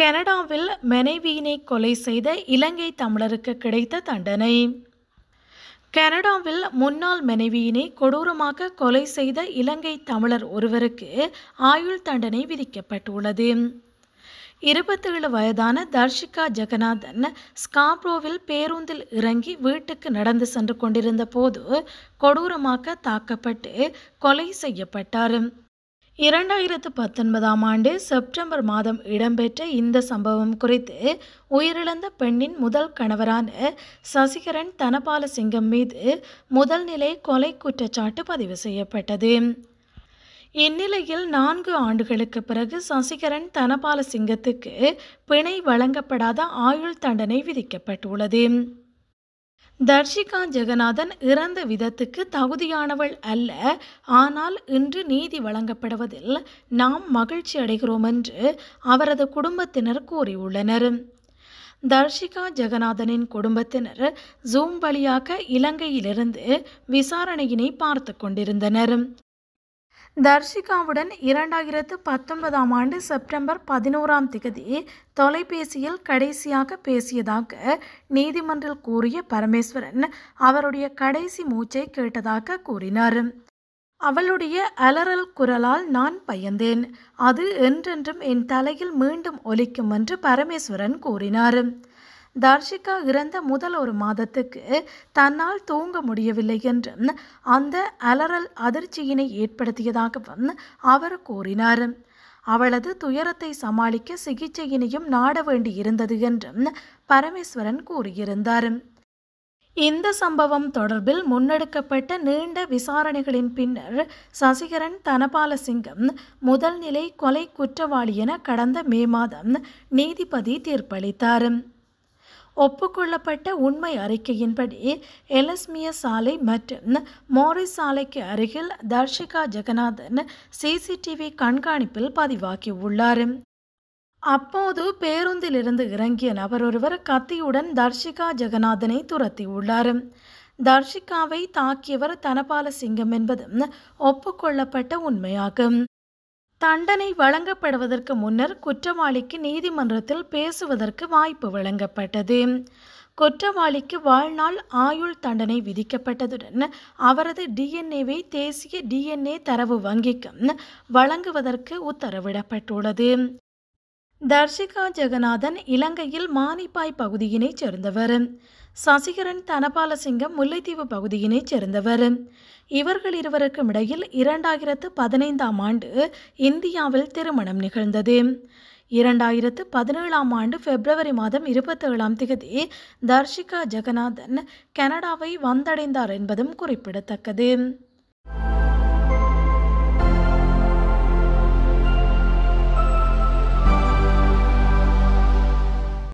கனடாவில் மனைவியினை கொலை செய்த இலங்கை தமிழருக்கு கிடைத்த தண்டனை கனடாவில் முன்னாள் மனைவியினை கொடூரமாக கொலை செய்த இலங்கை தமிழர் ஒருவருக்கு ஆயுள் தண்டனை விதிக்கப்பட்டுள்ளது இருபத்தேழு வயதான தர்ஷிகா ஜெகநாதன் ஸ்காப்ரோவில் பேருந்தில் இறங்கி வீட்டுக்கு நடந்து சென்று கொண்டிருந்த போது கொடூரமாக தாக்கப்பட்டு கொலை செய்யப்பட்டார் இரண்டாயிரத்து பத்தொன்பதாம் ஆண்டு செப்டம்பர் மாதம் இடம்பெற்ற இந்த சம்பவம் குறித்து உயிரிழந்த பெண்ணின் முதல் கணவரான சசிகரன் தனபால சிங்கம் மீது முதல்நிலை கொலை குற்றச்சாட்டு பதிவு செய்யப்பட்டது இந்நிலையில் நான்கு ஆண்டுகளுக்கு பிறகு சசிகரன் தனபாலசிங்கத்துக்கு பிணை வழங்கப்படாத ஆயுள் தண்டனை விதிக்கப்பட்டுள்ளது தர்ஷிகா ஜெகநாதன் இறந்த விதத்துக்கு தகுதியானவள் அல்ல ஆனால் இன்று நீதி வழங்கப்படுவதில் நாம் மகிழ்ச்சி அடைகிறோம் என்று அவரது குடும்பத்தினர் கூறியுள்ளனர் தர்ஷிகா ஜெகநாதனின் குடும்பத்தினர் ஜூம் வழியாக இலங்கையிலிருந்து விசாரணையினை பார்த்து கொண்டிருந்தனர் தர்ஷிகாவுடன் இரண்டாயிரத்து பத்தொன்பதாம் ஆண்டு செப்டம்பர் பதினோராம் திகதி தொலைபேசியில் கடைசியாக பேசியதாக நீதிமன்றில் கூறிய பரமேஸ்வரன் அவருடைய கடைசி மூச்சை கேட்டதாக கூறினார் அவளுடைய அலறல் குரலால் நான் பயந்தேன் அது என்றென்றும் என் தலையில் மீண்டும் ஒலிக்கும் என்று பரமேஸ்வரன் கூறினார் தர்ஷிகா இறந்த முதல் ஒரு மாதத்துக்கு தன்னால் தூங்க முடியவில்லை என்றும் அந்த அலறல் அதிர்ச்சியினை ஏற்படுத்தியதாகவும் அவர் கூறினார் அவளது துயரத்தை சமாளிக்க சிகிச்சையினையும் நாட வேண்டியிருந்தது என்றும் பரமேஸ்வரன் கூறியிருந்தார் இந்த சம்பவம் தொடர்பில் முன்னெடுக்கப்பட்ட நீண்ட விசாரணைகளின் பின்னர் சசிகரன் தனபாலசிங்கம் முதல்நிலை கொலை குற்றவாளி என கடந்த மே மாதம் நீதிபதி தீர்ப்பளித்தார் ஒப்புக்கொள்ளப்பட்ட உண்மை அறிக்கையின்படி எலஸ்மிய சாலை மற்றும் மோரிஸ் சாலைக்கு அருகில் தர்ஷிகா ஜெகநாதன் சிசிடிவி கண்காணிப்பில் பதிவாகியுள்ளார் அப்போது பேருந்திலிருந்து இறங்கிய நபர் ஒருவர் கத்தியுடன் தர்ஷிகா ஜெகநாதனை துரத்தியுள்ளார் தர்ஷிகாவை தாக்கியவர் தனபால சிங்கம் என்பது ஒப்புக்கொள்ளப்பட்ட உண்மையாகும் தண்டனை வழங்கப்படுவதற்கு முன்னர் குற்றவாளிக்கு நீதிமன்றத்தில் பேசுவதற்கு வாய்ப்பு வழங்கப்பட்டது குற்றவாளிக்கு வாழ்நாள் ஆயுள் தண்டனை விதிக்கப்பட்டதுடன் அவரது டிஎன்ஏவை தேசிய டிஎன்ஏ தரவு வங்கிக்கு வழங்குவதற்கு உத்தரவிடப்பட்டுள்ளது தர்ஷிகா ஜெகநாதன் இலங்கையில் மானிப்பாய் பகுதியினைச் சேர்ந்தவர் சசிகரன் தனபாலசிங்கம் முல்லைத்தீவு பகுதியினைச் சேர்ந்தவர் இவர்கள் இருவருக்கும் இடையில் இரண்டாயிரத்து பதினைந்தாம் ஆண்டு இந்தியாவில் திருமணம் நிகழ்ந்தது இரண்டாயிரத்து பதினேழாம் ஆண்டு பிப்ரவரி மாதம் இருபத்தேழாம் தேதி தர்ஷிகா ஜெகநாதன் கனடாவை வந்தடைந்தார் என்பதும் குறிப்பிடத்தக்கது